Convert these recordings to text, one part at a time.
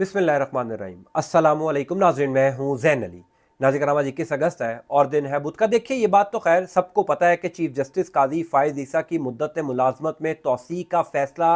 बिसमीम अल्लाम नाजरन मैं हूँ जैन अली नाजिक करामा इक्कीस अगस्त है और दिन है बुध का देखिए ये बात तो खैर सबको पता है कि चीफ जस्टिस काजी फायज ईसा की मुद्दत मुलाजमत में तोसी का फैसला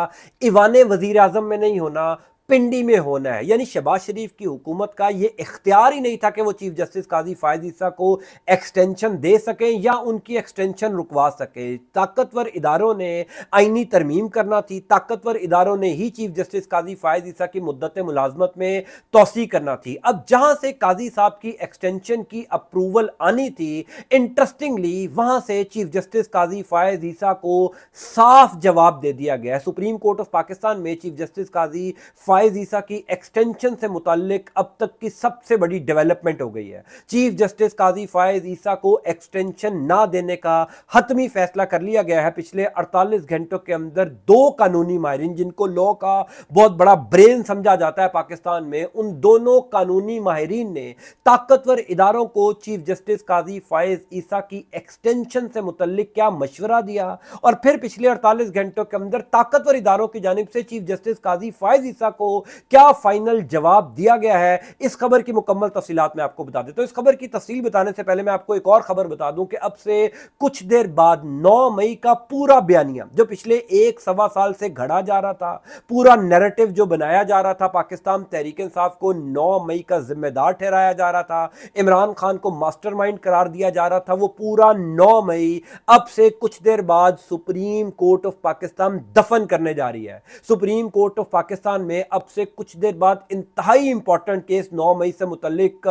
इवान वजीर अजम में नहीं होना पिंडी में होना है यानी शहबाज शरीफ की हुकूमत का यह इख्तियार ही नहीं था कि वो चीफ जस्टिस काजी फायद ईसा को एक्सटेंशन दे सकें या उनकी एक्सटेंशन रुकवा सकें ताकतवर इदारों ने आइनी तरमीम करना थी ताकतवर इदारों ने ही चीफ जस्टिस काजी फायद ईसा की मुद्दत मुलाजमत में तोसी करना थी अब जहां से काजी साहब की एक्सटेंशन की अप्रूवल आनी थी इंटरेस्टिंगली वहां से चीफ जस्टिस काजी फायज ईसा को साफ जवाब दे दिया गया सुप्रीम कोर्ट ऑफ पाकिस्तान में चीफ जस्टिस काजी फायद फायज ईसा की एक्सटेंशन से मुतलक अब तक की सबसे बड़ी डेवलपमेंट हो गई है चीफ जस्टिस काजी फायज ईसा को एक्सटेंशन ना देने का हतमी फैसला कर लिया गया है पिछले 48 घंटों के अंदर दो कानूनी माहरीन जिनको लॉ का बहुत बड़ा ब्रेन समझा जाता है पाकिस्तान में उन दोनों कानूनी माहरीन ने ताकतवर इदारों को चीफ जस्टिस काजी फायज ईसा की एक्सटेंशन से मुतलक क्या मशवरा दिया और फिर पिछले अड़तालीस घंटों के अंदर ताकतवर इदारों की जानब से चीफ जस्टिस काजी फायज ईसा को को क्या फाइनल जवाब दिया गया है इस खबर की मुकम्मल तफसीत मैं आपको बता देता हूँ इस खबर की तफसील बताने से पहले मैं आपको एक और खबर बता दूं कि अब से कुछ देर बाद नौ मई का पूरा बयानिया जो पिछले एक सवा साल से घड़ा जा रहा था पूरा नेरेटिव जो बनाया जा रहा था पाकिस्तान तहरीक इंसाफ को नौ मई का जिम्मेदार ठहराया जा रहा था इमरान खान को मास्टरमाइंड करार दिया जा रहा था वो पूरा नौ मई अब से कुछ देर बाद सुप्रीम कोर्ट ऑफ पाकिस्तान दफन करने जा रही है सुप्रीम कोर्ट ऑफ पाकिस्तान में अब आपसे कुछ देर बाद इंतहाई इंपॉर्टेंट केस नौ मई से मुतलिक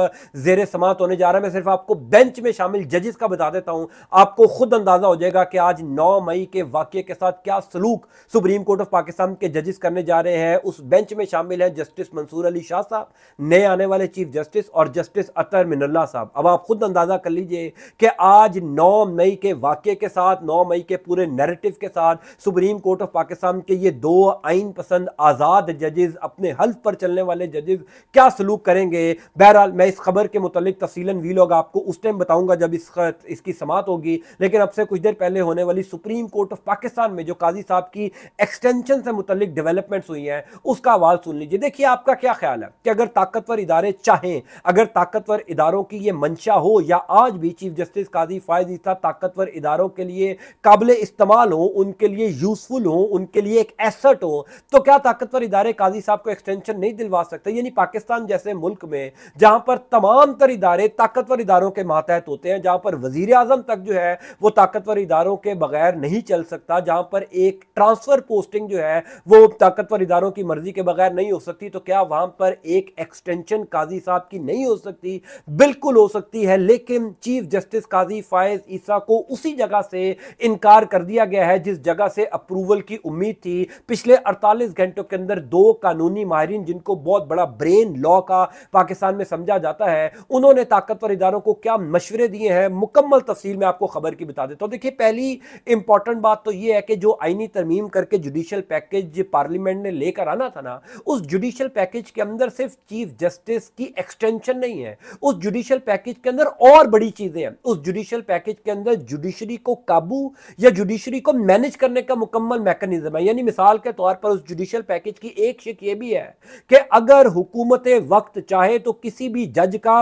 जेर समात होने जा रहा है मैं सिर्फ आपको बेंच में शामिल जजेस का बता देता हूं आपको खुद अंदाजा हो जाएगा कि आज नौ मई के वाक्य के साथ क्या सलूक सुप्रीम कोर्ट ऑफ पाकिस्तान के जजेस करने जा रहे हैं उस बेंच में शामिल है जस्टिस मंसूर अली शाह साहब नए आने वाले चीफ जस्टिस और जस्टिस अतर मिनल्ला साहब अब आप खुद अंदाजा कर लीजिए कि आज नौ मई के वाक्य के साथ नौ मई के पूरे नेरेटिव के साथ सुप्रीम कोर्ट ऑफ पाकिस्तान के ये दो आइन पसंद आज़ाद जजेस जजेज अपने हल्फ पर चलने वाले जजेज क्या सलूक करेंगे बहरहाल मैं इस खबर के मुतलिक वी लोग आपको उस टाइम बताऊंगा जब इस इसकी समात होगी लेकिन अब से कुछ देर पहले होने वाली सुप्रीम कोर्ट ऑफ पाकिस्तान में जो काजी साहब की एक्सटेंशन से मुतलिक डेवलपमेंट्स हुई हैं उसका आवाज़ सुन लीजिए देखिए आपका क्या ख्याल है कि अगर ताकतवर इदारे चाहें अगर ताकतवर इदारों की यह मंशा हो या आज भी चीफ जस्टिस काजी फायज ईसा ताकतवर इदारों के लिए काबिल इस्तेमाल हो उनके लिए यूजफुल हो उनके लिए एक एसेट हो तो क्या ताकतवर इदारे काजी काजी साहब को एक्सटेंशन नहीं दिलवा सकते यानी पाकिस्तान जैसे मुल्क में जहां पर तमाम तर इदारे ताकतवर इदारों के मातहत होते हैं जहां पर वजीर आजम तक जो है वो ताकतवर इदारों के बगैर नहीं चल सकता जहां पर एक ट्रांसफर पोस्टिंग जो है वो ताकतवर इदारों की मर्जी के बगैर नहीं हो सकती तो क्या वहां पर एक एक्सटेंशन काजी साहब की नहीं हो सकती बिल्कुल हो सकती है लेकिन चीफ जस्टिस काजी फायज ईसा को उसी जगह से इनकार कर दिया गया है जिस जगह से अप्रूवल की उम्मीद थी पिछले अड़तालीस घंटों के अंदर दो कानूनी माहरीन जिनको बहुत बड़ा ब्रेन लॉ का पाकिस्तान में समझा जाता है उन्होंने ताकतवर इदारों को क्या मशवरे दिए हैं मुकम्मल तफसील में आपको खबर की बता देता हूँ देखिए पहली इंपॉर्टेंट बात तो यह है कि जो आईनी तरमीम करके जुडिशल पैकेज पार्लियामेंट ने लेकर आना था ना उस जुडिशल पैकेज के अंदर सिर्फ चीफ जस्टिस की एक्सटेंशन नहीं है उस जुडिशल पैकेज के अंदर और बड़ी चीजें हैं उस जुडिशल पैकेज के अंदर जुडिशरी को काबू या जुडिशरी को मैनेज करने का मुकम्मल मैकेनिज्म है यानी मिसाल के तौर पर उस जुडिशल पैकेज की एक शिक एक ये भी है कि अगर हुकूमत वक्त चाहे तो किसी भी जज का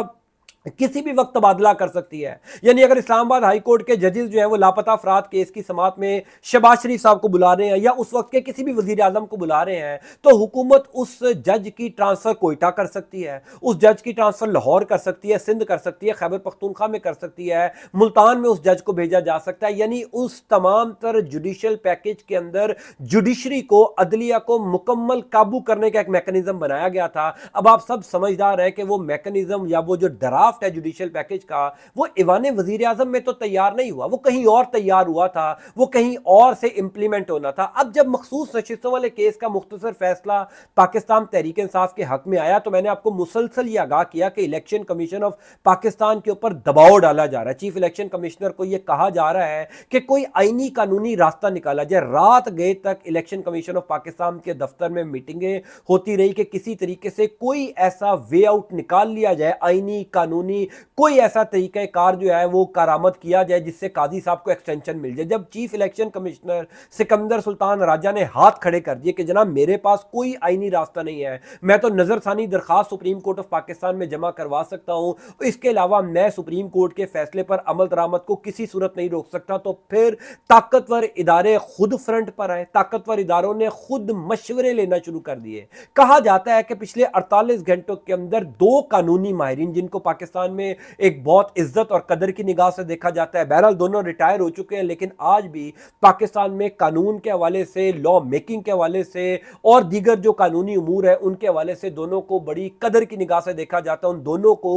किसी भी वक्त तबादला कर सकती है यानी अगर इस्लामाबाद हाई कोर्ट के जजेस जो है वो लापता अफराद केस की समात में शबाज शरीफ साहब को बुला रहे हैं या उस वक्त के किसी भी वजीर आजम को बुला रहे हैं तो हुकूमत उस जज की ट्रांसफर कोयटा कर सकती है उस जज की ट्रांसफर लाहौर कर सकती है सिंध कर सकती है खैबर पख्तूनखा में कर सकती है मुल्तान में उस जज को भेजा जा सकता है यानी उस तमाम तर जुडिशल पैकेज के अंदर जुडिशरी को अदलिया को मुकम्मल काबू करने का एक मैकेनिज्म बनाया गया था अब आप सब समझदार हैं कि वो मैकेनिज्म या वो जो डराफ ड्राफ्ट है जुडिशियल पैकेज का वो ईवान वजीर अजम में तो तैयार नहीं हुआ वो कहीं और तैयार हुआ था वो कहीं और से इम्प्लीमेंट होना था अब जब मखसूस नशिस्तों वाले केस का मुख्तर फैसला पाकिस्तान तहरीक इंसाफ के हक में आया तो मैंने आपको मुसलसल ये आगाह किया कि इलेक्शन कमीशन ऑफ पाकिस्तान के ऊपर दबाव डाला जा रहा है चीफ इलेक्शन कमिश्नर को यह कहा जा रहा है कि कोई आईनी कानूनी रास्ता निकाला जाए रात गए तक इलेक्शन कमीशन ऑफ पाकिस्तान के दफ्तर में मीटिंगें होती रही कि किसी तरीके से कोई ऐसा वे आउट निकाल लिया जाए आईनी कानून कानूनी कोई ऐसा तरीक़ाकार जो है वो कारामद किया जाए जिससे काजी साहब को एक्सटेंशन मिल जाए जब chief election commissioner Sikandar Sultan Raja ने हाथ खड़े कर दिए कि जनाब मेरे पास कोई आईनी रास्ता नहीं है मैं तो नज़रसानी दरख्वास्त सुप्रीम कोर्ट ऑफ पाकिस्तान में जमा करवा सकता हूँ इसके अलावा मैं सुप्रीम कोर्ट के फैसले पर अमल दरामद को किसी सूरत नहीं रोक सकता तो फिर ताकतवर इदारे खुद फ्रंट पर आए ताकतवर इदारों ने खुद मशवरे लेना शुरू कर दिए कहा जाता है कि पिछले 48 घंटों के अंदर दो कानूनी माहरीन जिनको पाकिस्तान पाकिस्तान में एक बहुत इज्जत और कदर की निगाह से देखा जाता है बहरहाल दोनों रिटायर हो चुके हैं लेकिन आज भी पाकिस्तान में कानून के हवाले से लॉ मेकिंग के हवाले से और दीगर जो कानूनी उमूर है उनके हवाले से दोनों को बड़ी कदर की निगाह से देखा जाता है उन दोनों को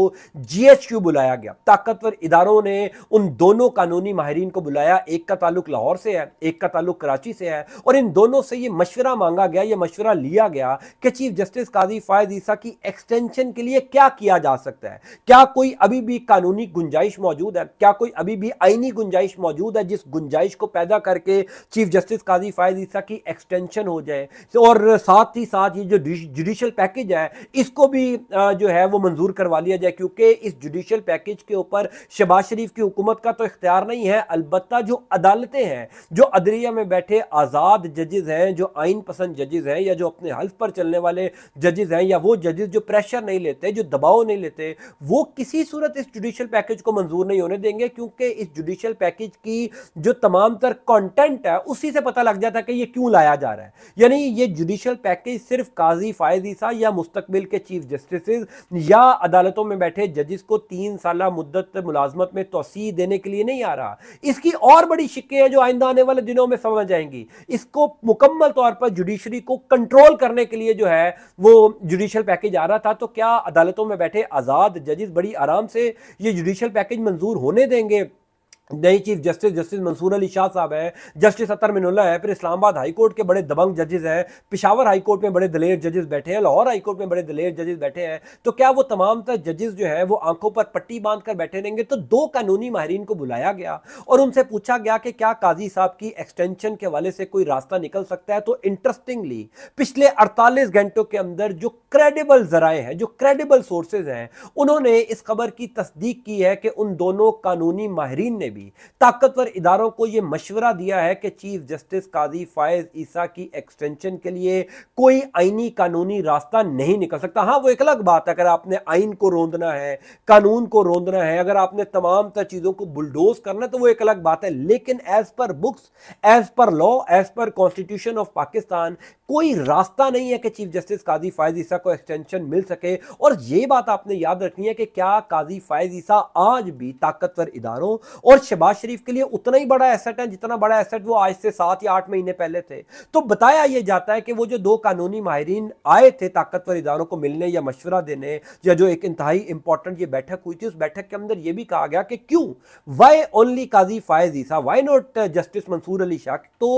जी बुलाया गया ताकतवर इदारों ने उन दोनों कानूनी माहरीन को बुलाया एक का ताल्लुक लाहौर से है एक का ताल्लुक कराची से है और इन दोनों से यह मशवरा मांगा गया यह मशवरा लिया गया कि चीफ जस्टिस काजी फायद ईसा की एक्सटेंशन के लिए क्या किया जा सकता है क्या क्या कोई अभी भी कानूनी गुंजाइश मौजूद है क्या कोई अभी भी आईनी गुंजाइश मौजूद है जिस गुंजाइश को पैदा करके चीफ जस्टिस काजी फायद ईसा की एक्सटेंशन हो जाए तो और साथ ही साथ ये जो जुडिशल पैकेज है इसको भी जो है वो मंजूर करवा लिया जाए क्योंकि इस जुडिशल पैकेज के ऊपर शबाज शरीफ की हुकूमत का तो इख्तियार नहीं है अलबत् जो अदालतें हैं जो अदरिया में बैठे आज़ाद जजेज़ हैं जो आइन पसंद जजेज़ हैं या जो अपने हल्फ पर चलने वाले जजेज़ हैं या वो जजेज़ जो प्रेशर नहीं लेते जो दबाव नहीं लेते वो किसी सूरत इस जुडिशल पैकेज को मंजूर नहीं होने देंगे क्योंकि इस जुडिशल पैकेज की जो तमाम तर कॉन्टेंट है उसी से पता लग जाता है कि ये क्यों लाया जा रहा है यानी ये जुडिशल पैकेज सिर्फ काजी फायद ईसा या मुस्तबिल के चीफ जस्टिस या अदालतों में बैठे जजिस को तीन साल मुद्दत मुलाजमत में तोसी देने के लिए नहीं आ रहा इसकी और बड़ी शिक्के हैं जो आइंदा आने वाले दिनों में समझ आएंगी इसको मुकम्मल तौर पर जुडिशरी को कंट्रोल करने के लिए जो है वो जुडिशल पैकेज आ रहा था तो क्या अदालतों में बैठे आज़ाद जजिस बड़ी आराम से ये जुडिशल पैकेज मंजूर होने देंगे नई chief justice justice Mansoor Ali Shah साहब हैं जस्टिस अतर मिनुल्ला है फिर इस्लामाबाद हाई कोर्ट के बड़े दबंग जजेस हैं पिशावर हाई कोर्ट में बड़े दलेर जजेस बैठे हैं लाहौर हाई कोर्ट में बड़े दलेर जजेस बैठे हैं तो क्या वो तमाम तरह जजेस जो हैं वो आंखों पर पट्टी बांध कर बैठे रहेंगे तो दो कानूनी माहरीन को बुलाया गया और उनसे पूछा गया कि क्या काजी साहब की एक्सटेंशन के हवाले से कोई रास्ता निकल सकता है तो इंटरेस्टिंगली पिछले अड़तालीस घंटों के अंदर जो क्रेडिबल जराए हैं जो क्रेडिबल सोर्सेज हैं उन्होंने इस खबर की तस्दीक की है कि उन दोनों कानूनी माहरीन ने भी भी ताकतवर इदारों को यह मशवरा दिया है कि चीफ जस्टिस काजी फायज ईसा की एक्सटेंशन के लिए कोई आईनी कानूनी रास्ता नहीं निकल सकता हाँ वो एक अलग बात है अगर आपने आइन को रोंदना है कानून को रोंदना है अगर आपने तमाम तर चीज़ों को बुलडोज करना है तो वो एक अलग बात है लेकिन एज पर बुक्स एज पर लॉ एज पर कॉन्स्टिट्यूशन ऑफ पाकिस्तान कोई रास्ता नहीं है कि चीफ जस्टिस काजी फायज ईसा को एक्सटेंशन मिल सके और ये बात आपने याद रखनी है कि क्या काजी फायज ईसा आज भी ताकतवर इदारों और शहबाज शरीफ के लिए उतना ही बड़ा एसेट है जितना बड़ा एसेट वो आज से सात या आठ महीने पहले थे तो बताया यह जाता है कि वो जो दो कानूनी माहरीन आए थे ताकतवर इदारों को मिलने या मशवरा देने या जो एक इंतहाई इंपॉर्टेंट ये बैठक हुई थी उस बैठक के अंदर यह भी कहा गया कि क्यों why only Qazi Faez Isa why not justice Mansoor Ali Shah तो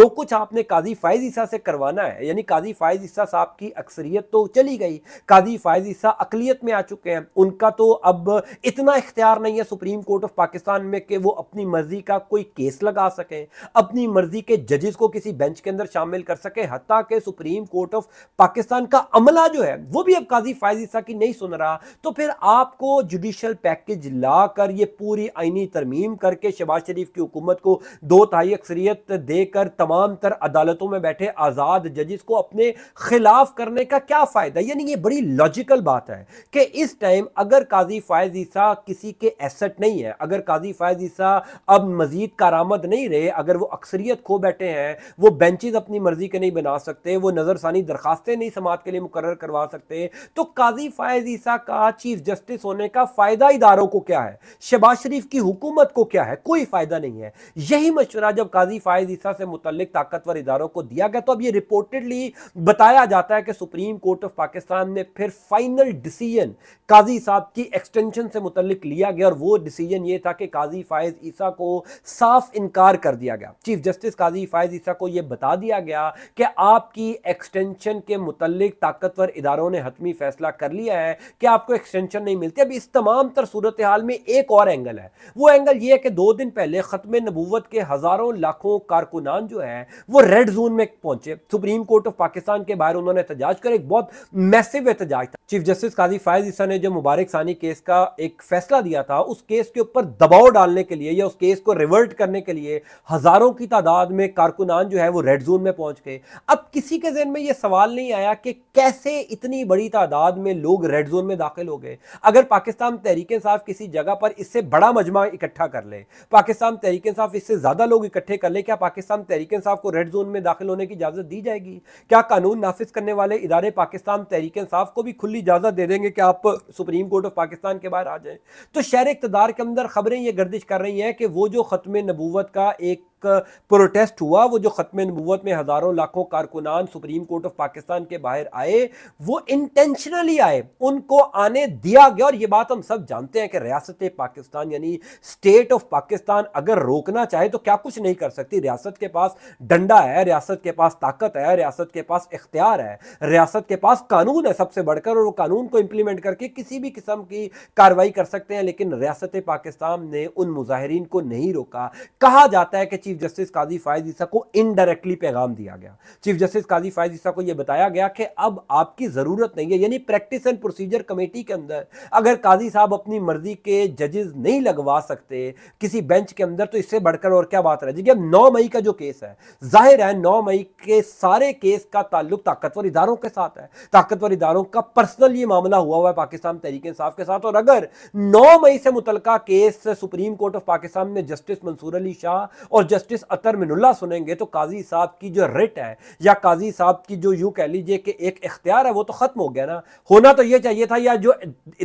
जो कुछ आपने काजी फायज ईसा से करवाना है यानी काजी फायज ईसा साहब की अक्सरियत तो चली गई काजी फायज ईसा अकलीत में आ चुके हैं उनका तो अब इतना इख्तियार नहीं है सुप्रीम कोर्ट ऑफ पाकिस्तान में कि वो अपनी मर्जी का कोई केस लगा सकें अपनी मर्जी के जजेस को किसी बेंच के अंदर शामिल कर सकें हती के सुप्रीम कोर्ट ऑफ पाकिस्तान का अमला जो है वो भी अब काजी फायज ईसा की नहीं सुन रहा तो फिर आपको जुडिशल पैकेज ला कर ये पूरी आइनी तरमीम करके शबाज शरीफ की हुकूमत को दो तहाई अक्सरियत देकर तमाम तर अदालतों में बैठे आज़ाद जजिस को अपने खिलाफ करने का क्या फ़ायदा यानी ये बड़ी लॉजिकल बात है कि इस टाइम अगर काजी फायज ईसा किसी के एसेट नहीं है अगर काजी फायज ईसा अब मजीद कारामद नहीं रहे अगर वो अक्सरियत खो बैठे हैं वो बेंचेज अपनी मर्जी के नहीं बना सकते वो नज़रसानी दरखास्तें नहीं समाज के लिए मुकर करवा सकते तो काजी फायज ईसा का चीफ जस्टिस होने का फ़ायदा इदारों को क्या है शबाज शरीफ की हुकूमत को क्या है कोई फ़ायदा नहीं है यही मशुरा जब काजी फायज ईसा से मुतल ताकतवर इदारों को दिया गया तो अब ये रिपोर्टेडली बताया जाता है कि सुप्रीम कोर्ट ऑफ पाकिस्तान ने फिर फाइनल डिसीजन काजी साहब की एक्सटेंशन से मुतल लिया गया और वो डिसीजन ये था कि काजी फ़ायज़ ईसा को साफ इनकार कर दिया गया चीफ जस्टिस काजी फ़ायज़ ईसा को यह बता दिया गया कि आपकी एक्सटेंशन के मुतलक ताकतवर इदारों ने हतमी फैसला कर लिया है कि आपको एक्सटेंशन नहीं मिलती अब इस तमाम तर सूरत हाल में एक और एंगल है वो एंगल ये है कि दो दिन पहले ख़त्म नबूवत के हज़ारों लाखों कारकुनान जो है वो रेड जोन में पहुंचे सुप्रीम कोर्ट ऑफ पाकिस्तान के बाहर उन्होंने एहतजाज कर एक बहुत मैसिव एहतजाज चीफ जस्टिस काजी फायज ईसा ने जो मुबारक सानी केस का एक फैसला दिया था उस केस के ऊपर दबाव डालने के लिए या उस केस को रिवर्ट करने के लिए हज़ारों की तादाद में कारकुनान जो है वो रेड जोन में पहुंच गए अब किसी के जहन में ये सवाल नहीं आया कि कैसे इतनी बड़ी तादाद में लोग रेड जोन में दाखिल हो गए अगर पाकिस्तान तहरीक साफ किसी जगह पर इससे बड़ा मजमा इकट्ठा कर ले पाकिस्तान तहरीक साफ इससे ज़्यादा लोग इकट्ठे कर ले क्या पाकिस्तान तहरीक साफ को रेड जोन में दाखिल होने की इजाज़त दी जाएगी क्या कानून नाफिज करने वाले इदारे पाकिस्तान तहरीक साफ को भी खुली इजाज़त दे देंगे कि आप सुप्रीम कोर्ट ऑफ पाकिस्तान के बाहर आ जाएं तो शहर इकतदार के अंदर खबरें ये गर्दिश कर रही हैं कि वो जो ख़त्म नबूवत का एक प्रोटेस्ट हुआ वो जो खत्म नबूत में हज़ारों लाखों कारकुनान सुप्रीम कोर्ट ऑफ पाकिस्तान के बाहर आए वो इंटेंशनली आए उनको आने दिया गया और ये बात हम सब जानते हैं कि रियासत पाकिस्तान यानी स्टेट ऑफ पाकिस्तान अगर रोकना चाहे तो क्या कुछ नहीं कर सकती रियासत के पास डंडा है रियासत के पास ताकत है रियासत के पास इख्तियार है रियासत के पास कानून है सबसे बढ़कर और वो कानून को इंप्लीमेंट करके किसी भी किस्म की कार्रवाई कर सकते हैं लेकिन रियासत पाकिस्तान ने उन मुजाहरीन को नहीं रोका कहा जाता है कि चीफ जस्टिस काजी फायद ईसा को इनडायरेक्टली पैगाम दिया गया चीफ जस्टिस काजी फायद ईसा को यह बताया गया कि अब आपकी ज़रूरत नहीं है यानी प्रैक्टिस एंड प्रोसीजर कमेटी के अंदर अगर काजी साहब अपनी मर्जी के जजेस नहीं लगवा सकते किसी बेंच के अंदर तो इससे बढ़कर और क्या बात रह जाएगी नौ मई का जो केस है जाहिर है नौ मई के सारे केस का ताल्लुक ताकतवर इदारों के साथ है ताकतवर इदारों का पर्सनल ये मामला हुआ हुआ है पाकिस्तान तहरीक इंसाफ के साथ और अगर नौ मई से मुतलका case supreme court of Pakistan में जस्टिस मंसूर अली शाह और जस्टिस जस्टिस अतर मिनुल्ला सुनेंगे तो काजी साहब की जो रिट है या काजी साहब की जो यूँ कह लीजिए कि एक इख्तियार है वो तो ख़त्म हो गया ना होना तो ये चाहिए था या जो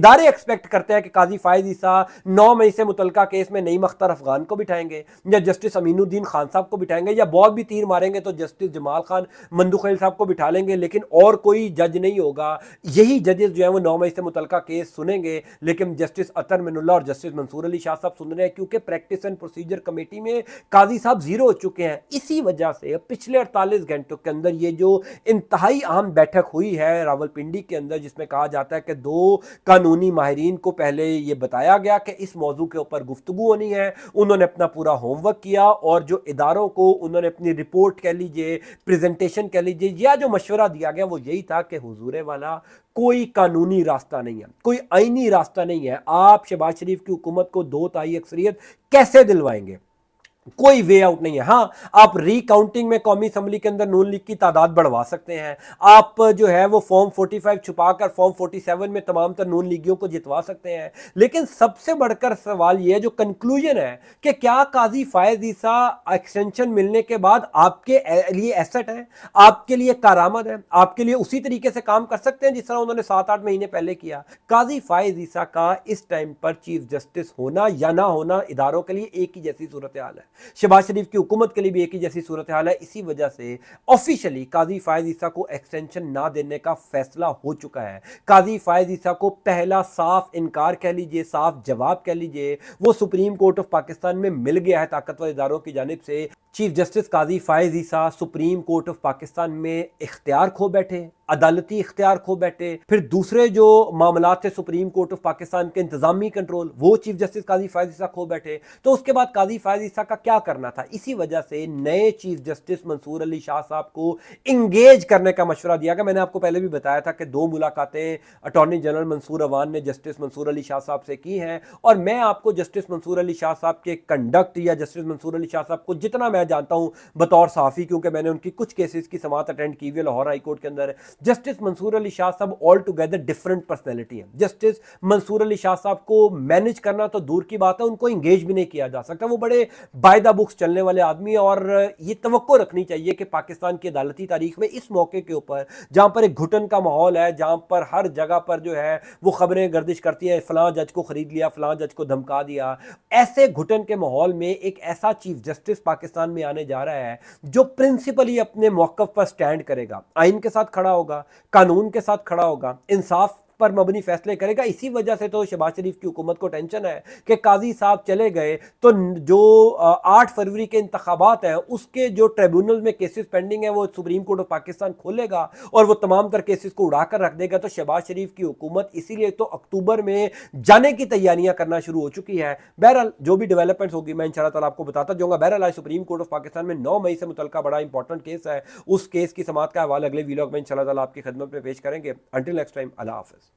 इदारे एक्सपेक्ट करते हैं कि काजी फायद ईसा नौ मई से मुतल केस में नईम अख्तर अफगान को बिठाएंगे या जस्टिस अमीनुद्दीन खान साहब को बिठाएंगे या बहुत भी तीर मारेंगे तो जस्टिस जमाल खान मंदूखेल साहब को बिठा लेंगे लेकिन और कोई जज नहीं होगा यही जजेस जो है वो नौ मई से मुतल केस सुनेंगे लेकिन जस्टिस अतर मिनुल्ला और जस्टिस मंसूर अली शाह साहब सुन रहे हैं क्योंकि प्रैक्टिस एंड प्रोसीजर कमेटी में काजी साहब सब ज़ीरो हो चुके हैं इसी वजह से पिछले अड़तालीस घंटों के अंदर ये जो इंतहाई अहम बैठक हुई है रावलपिंडी के अंदर जिसमें कहा जाता है कि दो कानूनी माहरीन को पहले ये बताया गया कि इस मौजू के ऊपर गुफ्तु होनी है उन्होंने अपना पूरा होमवर्क किया और जो इदारों को उन्होंने अपनी रिपोर्ट कह लीजिए प्रेजेंटेशन कह लीजिए या जो मशवरा दिया गया वो यही था कि हजूर वाला कोई कानूनी रास्ता नहीं है कोई आइनी रास्ता नहीं है आप शहबाज शरीफ की हुकूमत को दो ताई अक्सरियत कैसे दिलवाएंगे कोई वे आउट नहीं है हाँ आप रिकाउंटिंग में कौमी असम्बली के अंदर नून लीग की तादाद बढ़वा सकते हैं आप जो है वो फॉर्म 45 छुपाकर फॉर्म 47 में तमाम तर नून लीगियों को जितवा सकते हैं लेकिन सबसे बढ़कर सवाल ये है जो कंक्लूजन है कि क्या काजी फायज ईसा एक्सटेंशन मिलने के बाद आपके लिए एसेट है आपके लिए कारामद है आपके लिए उसी तरीके से काम कर सकते हैं जिस तरह उन्होंने सात आठ महीने पहले किया काजी फायज ईसा का इस टाइम पर चीफ जस्टिस होना या ना होना इदारों के लिए एक ही जैसी सूरत हाल है शहबाज शरीफ की हुकूमत के लिए भी एक ही जैसी सूरत हाल है इसी वजह से ऑफिशियली काजी फायज ईसा को एक्सटेंशन ना देने का फैसला हो चुका है काजी फायज ईसा को पहला साफ इनकार कह लीजिए साफ जवाब कह लीजिए वो सुप्रीम कोर्ट ऑफ पाकिस्तान में मिल गया है ताकतवर इदारों की जानब से chief justice Qazi Faez Isa supreme court of Pakistan में इख्तियार खो बैठे अदालती इख्तियार खो बैठे फिर दूसरे जो मामला थे सुप्रीम कोर्ट ऑफ पाकिस्तान के इंतजामी कंट्रोल वो चीफ जस्टिस काजी फायज ईसा खो बैठे तो उसके बाद काजी फायज ईसा का क्या करना था इसी वजह से नए चीफ जस्टिस मंसूर अली शाह साहब को इंगेज करने का मशवरा दिया गया मैंने आपको पहले भी बताया था कि दो मुलाकातें अटॉर्नी जनरल मंसूर अवान ने जस्टिस मंसूर अली शाह साहब से की हैं और मैं आपको जस्टिस मंसूर अली शाह साहब के कंडक्ट या जस्टिस मंसूर अली शाह साहब को जितना मैं जानता हूँ बतौर साफ़ी क्योंकि मैंने उनकी कुछ केसेस की समात अटेंड की हुई लाहौर हाईकोर्ट के अंदर जस्टिस मंसूर अली शाह साहब ऑल टुगेदर डिफरेंट पर्सनैलिटी है जस्टिस मंसूर अली शाह साहब को मैनेज करना तो दूर की बात है उनको इंगेज भी नहीं किया जा सकता वो बड़े बायदा बुक्स चलने वाले आदमी और ये तो रखनी चाहिए कि पाकिस्तान की अदालती तारीख में इस मौके के ऊपर जहाँ पर एक घुटन का माहौल है जहाँ पर हर जगह पर जो है वो खबरें गर्दिश करती हैं फलां जज को खरीद लिया फलां जज को धमका दिया ऐसे घुटन के माहौल में एक ऐसा चीफ जस्टिस पाकिस्तान में आने जा रहा है जो प्रिंसिपली अपने मौक़ पर स्टैंड करेगा आइन के साथ खड़ा होगा होगा कानून के साथ खड़ा होगा इंसाफ पर मबनी फैसले करेगा इसी वजह से तो शबाज शरीफ की हुकूमत को टेंशन है कि काजी साहब चले गए तो जो आठ फरवरी के इंतबात हैं उसके जो ट्रिब्यूनल में केसेस पेंडिंग है वो सुप्रीम कोर्ट ऑफ पाकिस्तान खोलेगा और वो तमाम तर केसेस को उड़ाकर रख देगा तो शबाज शरीफ की हुकूमत इसीलिए तो अक्टूबर में जाने की तैयारियां करना शुरू हो चुकी है बहरहाल जो भी डेवलपमेंट होगी मैं इनशाला ताला आपको बताता जाऊंगा बहरहाल आज सुप्रीम कोर्ट ऑफ पाकिस्तान में नौ मई से मुतल बड़ा इंपॉर्टेंट केस है उस केस की समाज का हवाल अगले वीलॉग में इनशाला आपकी खदमत में पेश करेंगे अंटिल नेक्स्ट टाइम अला हाफिज़